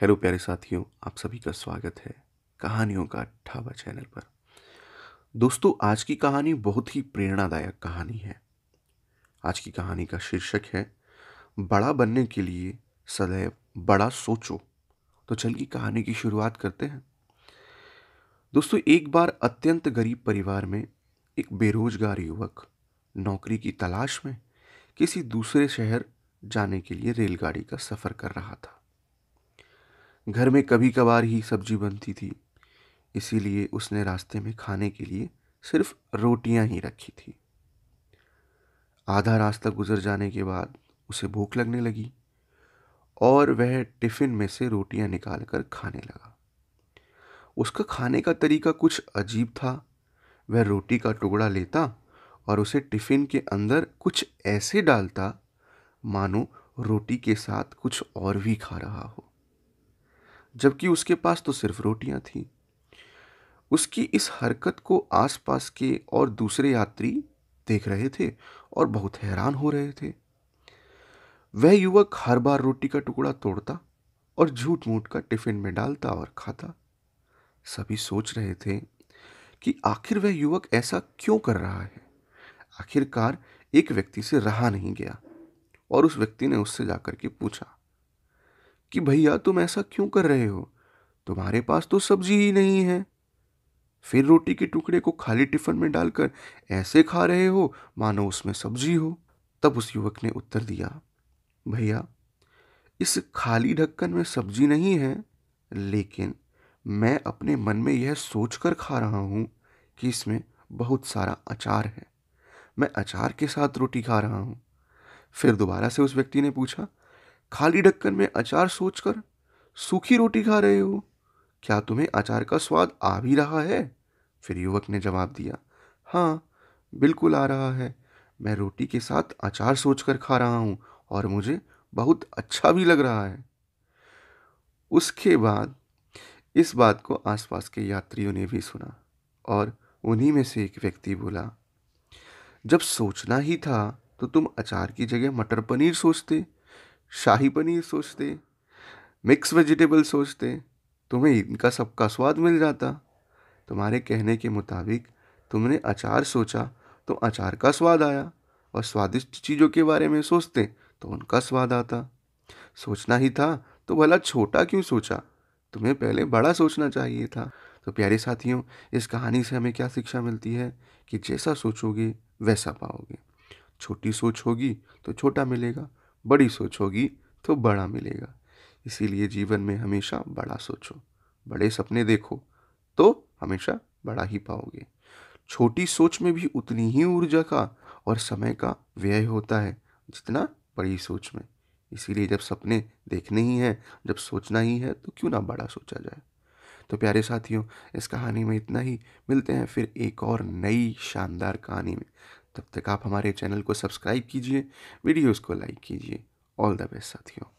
hello प्यारे साथियों आप सभी का स्वागत है कहानियों का ठावा चैनल पर दोस्तों आज की कहानी बहुत ही प्रेरणादायक कहानी है आज की कहानी का शीर्षक है बड़ा बनने के लिए सदैव बड़ा सोचो तो चलिए कहानी की शुरुआत करते हैं दोस्तों एक बार अत्यंत गरीब परिवार में एक बेरोजगार युवक नौकरी की तलाश में किसी दूसरे शहर जाने के लिए रेलगाड़ी का सफ़र कर रहा था घर में कभी कभार ही सब्जी बनती थी इसीलिए उसने रास्ते में खाने के लिए सिर्फ रोटियां ही रखी थी आधा रास्ता गुजर जाने के बाद उसे भूख लगने लगी और वह टिफ़िन में से रोटियां निकालकर खाने लगा उसका खाने का तरीका कुछ अजीब था वह रोटी का टुकड़ा लेता और उसे टिफ़िन के अंदर कुछ ऐसे डालता मानो रोटी के साथ कुछ और भी खा रहा हो जबकि उसके पास तो सिर्फ रोटियां थी उसकी इस हरकत को आसपास के और दूसरे यात्री देख रहे थे और बहुत हैरान हो रहे थे वह युवक हर बार रोटी का टुकड़ा तोड़ता और झूठ मूठ का टिफिन में डालता और खाता सभी सोच रहे थे कि आखिर वह युवक ऐसा क्यों कर रहा है आखिरकार एक व्यक्ति से रहा नहीं गया और उस व्यक्ति ने उससे जाकर के पूछा कि भैया तुम ऐसा क्यों कर रहे हो तुम्हारे पास तो सब्जी ही नहीं है फिर रोटी के टुकड़े को खाली टिफिन में डालकर ऐसे खा रहे हो मानो उसमें सब्जी हो तब उस युवक ने उत्तर दिया भैया इस खाली ढक्कन में सब्जी नहीं है लेकिन मैं अपने मन में यह सोचकर खा रहा हूँ कि इसमें बहुत सारा अचार है मैं अचार के साथ रोटी खा रहा हूँ फिर दोबारा से उस व्यक्ति ने पूछा खाली ढक्कन में अचार सोचकर सूखी रोटी खा रहे हो क्या तुम्हें अचार का स्वाद आ भी रहा है फिर युवक ने जवाब दिया हाँ बिल्कुल आ रहा है मैं रोटी के साथ अचार सोचकर खा रहा हूँ और मुझे बहुत अच्छा भी लग रहा है उसके बाद इस बात को आसपास के यात्रियों ने भी सुना और उन्हीं में से एक व्यक्ति बोला जब सोचना ही था तो तुम अचार की जगह मटर पनीर सोचते शाही पनीर सोचते मिक्स वेजिटेबल सोचते तुम्हें इनका सबका स्वाद मिल जाता तुम्हारे कहने के मुताबिक तुमने अचार सोचा तो अचार का स्वाद आया और स्वादिष्ट चीज़ों के बारे में सोचते तो उनका स्वाद आता सोचना ही था तो भला छोटा क्यों सोचा तुम्हें पहले बड़ा सोचना चाहिए था तो प्यारे साथियों इस कहानी से हमें क्या शिक्षा मिलती है कि जैसा सोचोगे वैसा पाओगे छोटी सोच होगी तो छोटा मिलेगा बड़ी सोच होगी तो बड़ा मिलेगा इसीलिए जीवन में हमेशा बड़ा सोचो बड़े सपने देखो तो हमेशा बड़ा ही पाओगे छोटी सोच में भी उतनी ही ऊर्जा का और समय का व्यय होता है जितना बड़ी सोच में इसीलिए जब सपने देखने ही हैं जब सोचना ही है तो क्यों ना बड़ा सोचा जाए तो प्यारे साथियों इस कहानी में इतना ही मिलते हैं फिर एक और नई शानदार कहानी में तब तक आप हमारे चैनल को सब्सक्राइब कीजिए वीडियोस को लाइक कीजिए ऑल द बेस्ट साथियों